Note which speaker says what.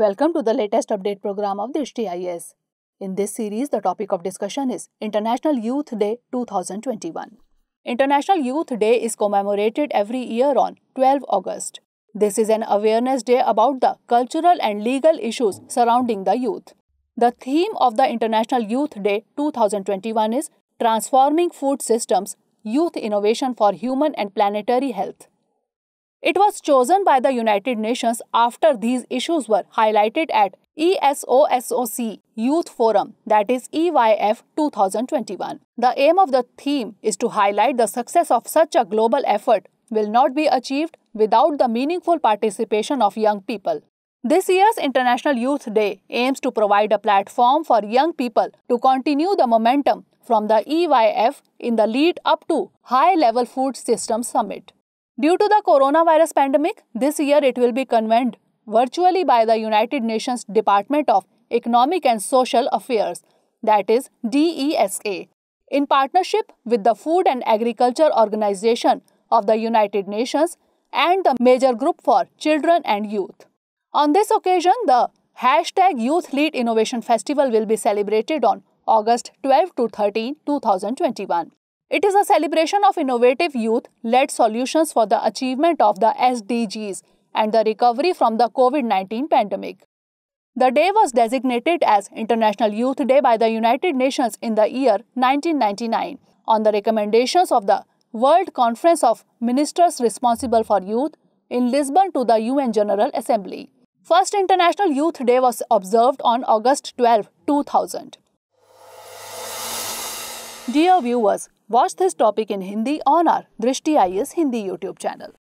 Speaker 1: Welcome to the latest update program of Drishti IS. In this series, the topic of discussion is International Youth Day 2021. International Youth Day is commemorated every year on 12 August. This is an awareness day about the cultural and legal issues surrounding the youth. The theme of the International Youth Day 2021 is Transforming Food Systems Youth Innovation for Human and Planetary Health. It was chosen by the United Nations after these issues were highlighted at ESOSOC Youth Forum, that is EYF 2021. The aim of the theme is to highlight the success of such a global effort will not be achieved without the meaningful participation of young people. This year's International Youth Day aims to provide a platform for young people to continue the momentum from the EYF in the lead up to High Level Food Systems Summit. Due to the coronavirus pandemic, this year it will be convened virtually by the United Nations Department of Economic and Social Affairs, that is DESA, in partnership with the Food and Agriculture Organization of the United Nations and the major group for children and youth. On this occasion, the hashtag Youth Lead Innovation Festival will be celebrated on August 12 to 13, 2021. It is a celebration of innovative youth led solutions for the achievement of the SDGs and the recovery from the COVID 19 pandemic. The day was designated as International Youth Day by the United Nations in the year 1999 on the recommendations of the World Conference of Ministers Responsible for Youth in Lisbon to the UN General Assembly. First International Youth Day was observed on August 12, 2000. Dear viewers, watch this topic in Hindi on our Drishti IS Hindi YouTube channel.